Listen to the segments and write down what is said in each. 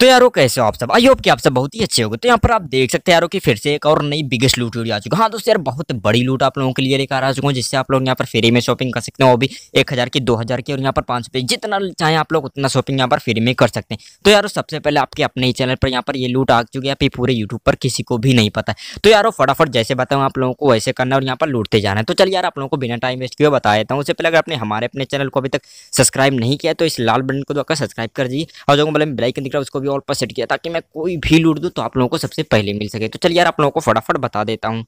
तो यारो कैसे हो आप सब आई होप कि आप सब बहुत ही अच्छे हो तो यहाँ पर आप देख सकते हैं यारो कि फिर से एक और नई बिगेस्ट लूट वीडियो आ चुका हाँ दोस्तों यार बहुत बड़ी लूट आप लोगों के लिए लेकर आ चुका हूँ जिससे आप लोग यहाँ पर फ्री में शॉपिंग कर सकते हैं वो भी एक हज़ार की दो हज़ार की और यहाँ पर पाँच सौ जितना चाहे आप लोग उतना शॉपिंग यहाँ पर फ्री में कर सकते हैं तो यारो सबसे पहले आपके अपने ही चैनल पर यहाँ पर ये लूट आ चुकी है फिर पूरे यूट्यूब पर किसी को भी नहीं पता तो यारो फटाफट जैसे बताऊँ आप लोगों को वैसे करना और यहाँ पर लूटते जाना है तो चलिए यार आप लोगों को बिना टाइम वेस्ट किए बता देता हूँ उससे पहले अगर आपने हमारे अपने चैनल को अभी तक सब्सक्राइब नहीं किया तो इस लाल बटन को दो सब्सक्राइब कर दीजिए और जो मतलब ब्लाइकन दिख रहा है उसको भी भी ऑल पर सेट किया ताकि मैं कोई भी लूट दूँ तो आप लोगों को सबसे पहले मिल सके तो चलिए यार आप लोगों को फटाफट बता देता हूँ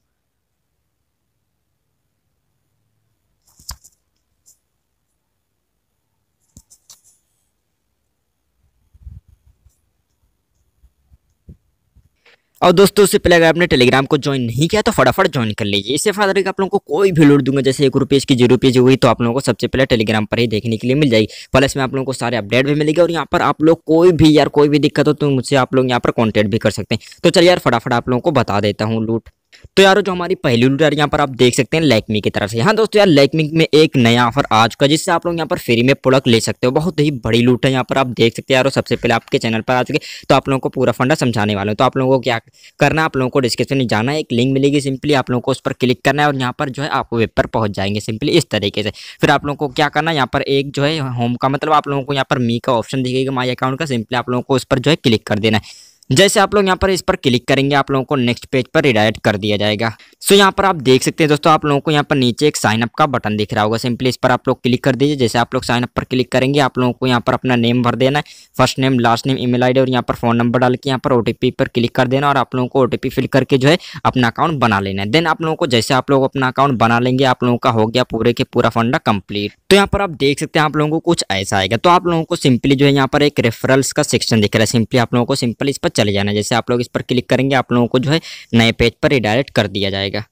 और दोस्तों उससे पहले अगर आपने टेलीग्राम को ज्वाइन नहीं किया तो फटाफट ज्वाइन कर लीजिए इससे फायदा रहेगा आप लोगों को कोई भी लूट दूंगा जैसे एक रुपीज़ की जीरो रुपीज़ हुई तो आप लोगों को सबसे पहले टेलीग्राम पर ही देखने के लिए मिल जाएगी प्लस में आप लोगों को सारे अपडेट भी मिलेगी और यहाँ पर आप लोग कोई भी यार कोई भी दिक्कत हो तो मुझसे आप लोग यहाँ पर कॉन्टैक्ट भी कर सकते हैं तो चलिए यार फटाफट आप लोगों को बता देता हूँ लूट तो यार जो हमारी पहली यार यहाँ पर आप देख सकते हैं लैकमी की तरफ से हाँ दोस्तों यार लैकमी में एक नया ऑफर आ चुका है जिससे आप लोग यहाँ पर फ्री में प्रोडक्ट ले सकते हो बहुत ही बड़ी लूट है यहाँ पर आप देख सकते हैं यार सबसे पहले आपके चैनल पर आ चुके तो आप लोगों को पूरा फंडा समझाने वाला हूँ तो आप लोगों को क्या करना आप लोगों को डिस्क्रिप्शन में जाना है एक लिंक मिलेगी सिंपली आप लोगों को उस पर क्लिक करना है और यहाँ पर जो है आपको वेब पर पहुँच जाएंगे सिंपली इस तरीके से फिर आप लोगों को क्या करना यहाँ पर एक जो है होम का मतलब आप लोगों को यहाँ पर मी का ऑप्शन दिखेगा माई अकाउंट का सिंपली आप लोगों को उस पर जो है क्लिक कर देना है जैसे आप लोग यहाँ पर इस पर क्लिक करेंगे आप लोगों को नेक्स्ट पेज पर रिडायरेक्ट कर दिया जाएगा सो यहाँ पर आप देख सकते हैं दोस्तों आप लोगों को यहाँ पर नीचे एक साइन अप का बटन दिख रहा होगा सिंपली इस पर आप लोग क्लिक कर दीजिए जैसे आप लोग साइन अप पर क्लिक करेंगे आप लोगों को यहाँ पर अपना नेम भर देना है first name last name email ID और यहाँ पर फोन नंबर डाल के यहाँ पर ओटीपी पर क्लिक कर देना और आप लोगों को ओटीपी फिल करके जो है अपना अकाउंट बना लेना है देन आप लोगों को जैसे आप लोग अपना अकाउंट बना लेंगे आप लोगों का हो गया पूरे के पूरा फंडा कंप्लीट तो यहाँ पर आप देख सकते हैं आप लोगों को कुछ ऐसा आएगा तो आप लोगों को सिंपली जो है यहाँ पर एक रेफरल्स का सेक्शन दिख रहा है सिंपली आप लोगों को सिंपल इस पर चले जाना जैसे आप लोग इस पर क्लिक करेंगे आप लोगों को जो है नए पेज पर रिडायरेक्ट कर दिया जाएगा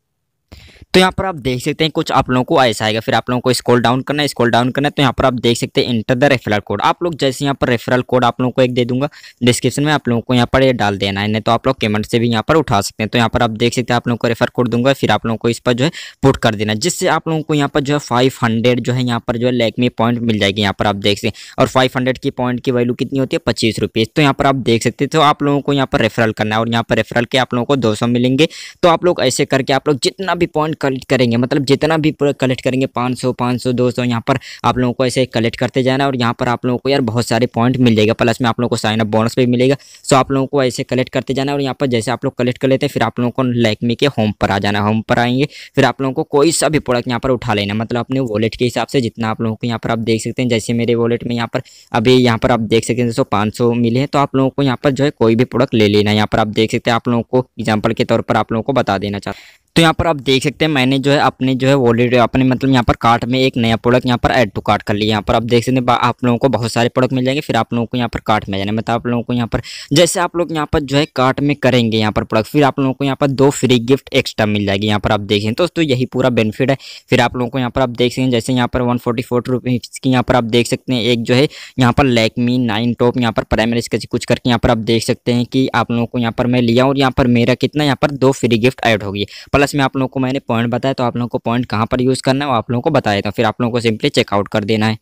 तो यहाँ पर आप देख सकते हैं कुछ आप लोगों को ऐसा आएगा फिर आप लोगों को स्कॉल डाउन करना है स्कॉल डाउन करना है तो यहाँ पर आप देख सकते हैं इंटर द रेफरल कोड आप लोग जैसे यहाँ पर रेफरल कोड आप लोगों को एक दे दूंगा डिस्क्रिप्शन में आप लोगों को यहाँ पर ये डाल देना है नहीं तो आप लोग कमेंट से भी यहाँ पर उठा सकते हैं तो यहाँ पर आप देख सकते हैं आप लोगों को रेफर कोड दूंगा फिर आप लोगों को इस पर जो है पुट कर देना जिससे आप लोगों को यहाँ पर जो है फाइव जो है यहाँ पर जो है लेकमी पॉइंट मिल जाएगी यहाँ पर आप देख सकते हैं और फाइव की पॉइंट की वैल्यू कितनी होती है पच्चीस तो यहाँ पर आप देख सकते हैं तो आप लोगों को यहाँ पर रेफरल करना है और यहाँ पर रेफरल के आप लोगों को दो मिलेंगे तो आप लोग ऐसे करके आप लोग जितना भी पॉइंट कलेक्ट करेंगे मतलब जितना भी कलेक्ट करेंगे पाँच सौ पाँच सौ दो सौ यहाँ पर आप लोगों को ऐसे कलेक्ट करते जाना और यहाँ पर आप लोगों को यार बहुत सारे पॉइंट मिल जाएगा प्लस में आप लोगों को साइन अप बोनस भी मिलेगा सो आप लोगों को ऐसे कलेक्ट करते जाना और यहाँ पर जैसे आप लोग कलेक्ट कर लेते हैं फिर आप लोगों को लैकमी के होम पर आ जाना होम पर आएंगे फिर आप लोगों को कोई सा भी प्रोडक्ट यहाँ पर उठा लेना मतलब अपने वॉलेट के हिसाब से जितना आप लोगों को यहाँ पर आप देख सकते हैं जैसे मेरे वॉलेट में यहाँ पर अभी यहाँ पर आप देख सकते हैं जैसे पाँच सौ मिले हैं तो आप लोगों को यहाँ पर जो है कोई भी प्रोडक्ट ले लेना यहाँ पर आप देख सकते हैं आप लोगों को एग्जाम्पल के तौर पर आप लोगों को बता देना चाहते तो यहाँ पर आप देख सकते हैं मैंने जो है अपने जो है वॉलेट अपने मतलब यहाँ पर कार्ट में एक नया प्रोडक्ट यहाँ पर ऐड टू कार्ट कर लिया यहाँ पर आप देख सकते हैं आप लोगों को बहुत सारे प्रोडक्ट मिल जाएंगे फिर आप लोगों को यहाँ पर कार्ट में जाने मतलब आप लोगों को यहाँ पर जैसे आप लोग यहाँ पर जो है कार्ट में करेंगे यहाँ पर प्रोडक्ट फिर आप लोगों को यहाँ पर दो फ्री गिफ्ट एक्स्ट्रा मिल जाएगी यहाँ पर आप देखें तो, दोस्तों यही पूरा बेनिफिट है फिर आप लोगों को यहाँ पर आप देख सकते हैं जैसे यहाँ पर वन फोर्टी की यहाँ पर आप देख सकते हैं एक जो है यहाँ पर लैकमी नाइन टॉप यहाँ पर प्राइमरी स्केच कुछ करके यहाँ पर आप देख सकते हैं कि आप लोगों को यहाँ पर मैं लिया और यहाँ पर मेरा कितना यहाँ पर दो फ्री गिफ्ट ऐड होगी प्लस प्लस में आप लोगों को मैंने पॉइंट बताया तो आप लोगों को पॉइंट कहाँ पर यूज़ करना है वो आप लोगों को बताया था फिर आप लोगों को सिंपली चेकआउट कर देना है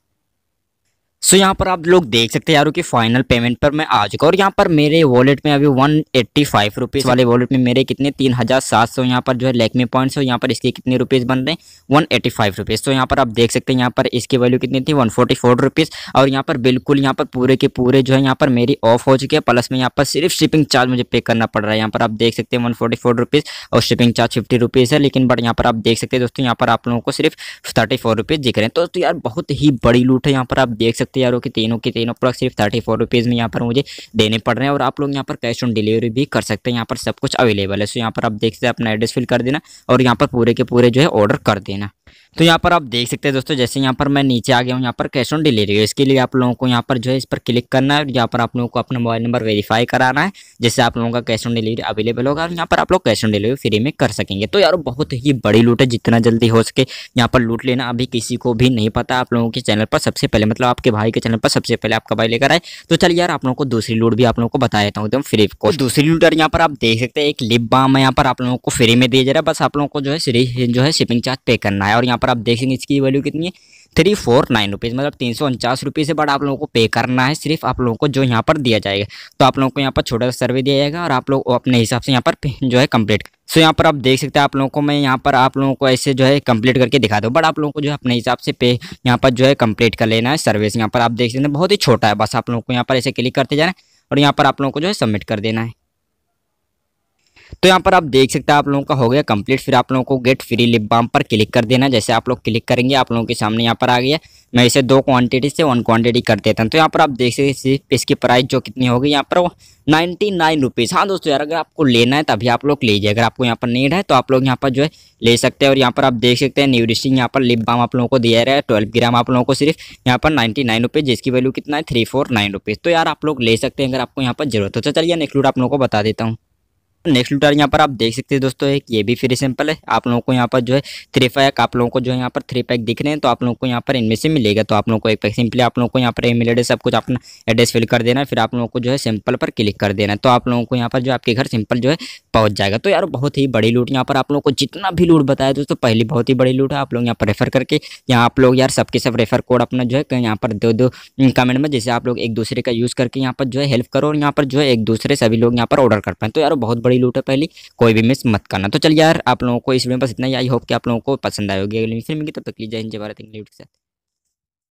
सो so, यहाँ पर आप लोग देख सकते हैं यारों की फाइनल पेमेंट पर मैं आ चुका और यहाँ पर मेरे वॉलेट में अभी वन एट्टी फाइव रुपीज़ वाले वॉलेट में मेरे कितने तीन हज़ार सात सौ यहाँ पर जो है लेकमी पॉइंट्स हो यहाँ पर इसके कितने रुपीज़ बन रहे हैं वन एट्टी फाइव रुपीज़ तो यहाँ पर आप देख सकते हैं यहाँ पर इसकी वैल्यू कितनी थी वन फोर्टी फोर रुपीज़ और यहाँ पर बिल्कुल यहाँ पर पूरे के पूरे जो है यहाँ पर मेरी ऑफ हो चुकी है प्लस में यहाँ पर सिर्फ शिपिंग चार्ज मुझे पे करना पड़ रहा है यहाँ पर आप देख सकते हैं वन फोर्टी फोर रुपीज़ और शिपिंग चार्ज फिफ्टी रुपीज़ है लेकिन बट यहाँ पर आप देख सकते हैं दोस्तों यहाँ पर आप लोगों को सिर्फ थर्टी फोर रुपीज़ दिख रहे हैं तो यार बहुत ही बड़ी लूट है यहाँ पर आप देख सकते सकते हैं कि तीनों के तीनों प्रोडक्ट सिर्फ थर्टी फोर रुपीज़ में यहाँ पर मुझे देने पड़ रहे हैं और आप लोग यहाँ पर कैश ऑन डिलीवरी भी कर सकते हैं यहाँ पर सब कुछ अवेलेबल है सो यहाँ पर आप देख सकते हैं अपना एड्रेस फिल कर देना और यहाँ पर पूरे के पूरे जो है ऑर्डर कर देना तो यहाँ पर आप देख सकते हैं दोस्तों जैसे यहाँ पर मैं नीचे आ गया हूँ यहाँ पर कैश ऑन डिलीवरी इसके लिए आप लोगों को यहाँ पर जो है इस पर क्लिक करना है और यहाँ पर आप लोगों को अपना मोबाइल नंबर वेरीफाई कराना है जैसे आप लोगों का कैश ऑन डिलीवरी अवेलेबल होगा और यहाँ पर आप लोग कैश ऑन डिलीवरी फ्री में कर सकेंगे तो यार बहुत ही बड़ी लूट है जितना जल्दी हो सके यहाँ पर लूट लेना अभी किसी को भी नहीं पता आप लोगों के चैनल पर सबसे पहले मतलब आपके भाई के चैनल पर सबसे पहले आपका भाई लेकर आए तो चलिए यार आप लोगों को दूसरी लूट भी आप लोगों को बता देता हूँ एकदम फ्री को दूसरी लूट यहाँ पर आप देख सकते हैं एक लिप बाम है यहाँ पर आप लोगों को फ्री में दिया जा रहा है बस आप लोगों को जो है जो है शिपिंग चार्ज पे करना है और यहाँ पर पर आप देखेंगे इसकी वैल्यू कितनी है थ्री फोर नाइन रुपीज़ मतलब तीन सौ उनचास रुपीज़ से बट आप लोगों को पे करना है सिर्फ आप लोगों को जो यहाँ पर दिया जाएगा तो आप लोगों को यहाँ पर छोटा सा सर्वे दिया जाएगा और आप लोग अपने हिसाब से यहाँ पर जो है कंप्लीट सो so, यहाँ पर आप देख सकते हैं आप लोगों को मैं यहाँ पर आप लोगों को ऐसे जो है कंप्लीट करके दिखा दूँ बट आप लोगों को जो है अपने हिसाब से पे यहाँ पर जो है कंप्लीट कर लेना है सर्विस यहाँ पर आप देख सकते हैं बहुत ही छोटा है बस आप लोगों को यहाँ पर ऐसे क्लिक करते जाना है और यहाँ पर आप लोगों को जो है सबमिट कर देना है तो यहाँ पर आप देख सकते हैं आप लोगों का हो गया कंप्लीट फिर आप लोगों को गेट फ्री लिप बाम पर क्लिक कर देना जैसे आप लोग क्लिक करेंगे आप लोगों के सामने यहाँ पर आ गया मैं इसे दो क्वांटिटी से वन क्वांटिटी कर देता हूँ तो यहाँ पर आप देख सकते सिर्फ इसकी प्राइस जो कितनी होगी यहाँ पर वो नाइन्टी नाइन रुपीज़ हाँ दोस्तों यार अगर आपको लेना है तभी आप लोग लीजिए अगर आपको यहाँ पर नीड है तो आप लोग यहाँ पर जो है ले सकते हैं और यहाँ पर आप देख सकते हैं न्यूरिशिंग यहाँ पर लिप बाम आप लोगों को दिया रहा है ट्वेल्व ग्राम आप लोगों को सिर्फ यहाँ पर नाइन्टी नाइन रुपीज़ जिसकी वैल्यू कितना है थ्री फोर नाइन रुपीज़ तो यार आप लोग ले सकते हैं अगर आपको यहाँ पर जरूरत हो तो चलिए नेक्लूड आप लोगों को बता देता हूँ नेक्स्ट लूटर यहाँ पर आप देख सकते हैं दोस्तों एक ये भी फ्री सिंपल है आप लोगों को यहाँ पर जो है थ्री पैक आप लोगों को जो है यहाँ पर थ्री पैक दिख रहे हैं तो आप लोगों को यहाँ पर इनमें से मिलेगा तो आप लोगों को एक पैक सिंपली आप लोगों को यहाँ पर ईमेल सब कुछ अपना एड्रेस फिल कर देना फिर आप लोगों को जो है सिंपल पर क्लिक कर देना तो आप लोगों को यहाँ पर जो आपके घर सिंपल जो है पहुँच जाएगा तो यार बहुत ही बड़ी लूट यहाँ पर आप लोगों को जितना भी लूट बताया दोस्तों पहली बहुत ही बड़ी लूट है आप लोग यहाँ पर रेफर करके यहाँ आप लोग यार सबके सब रेफर कोड अपना जो है यहाँ पर दो दो कमेंट में जैसे आप लोग एक दूसरे का यूज़ करके यहाँ पर जो है हेल्प करो और यहाँ पर जो है एक दूसरे सभी लोग यहाँ पर ऑर्डर कर पाए तो यार बहुत बड़ी वही लूट है पहली कोई भी मिस मत करना तो चल यार आप लोगों को इस वीडियो में बस इतना ही आई होप कि आप लोगों को पसंद आएगी अगली फिल्म की तब तक लीजिए जय भारत इंग्लिश के साथ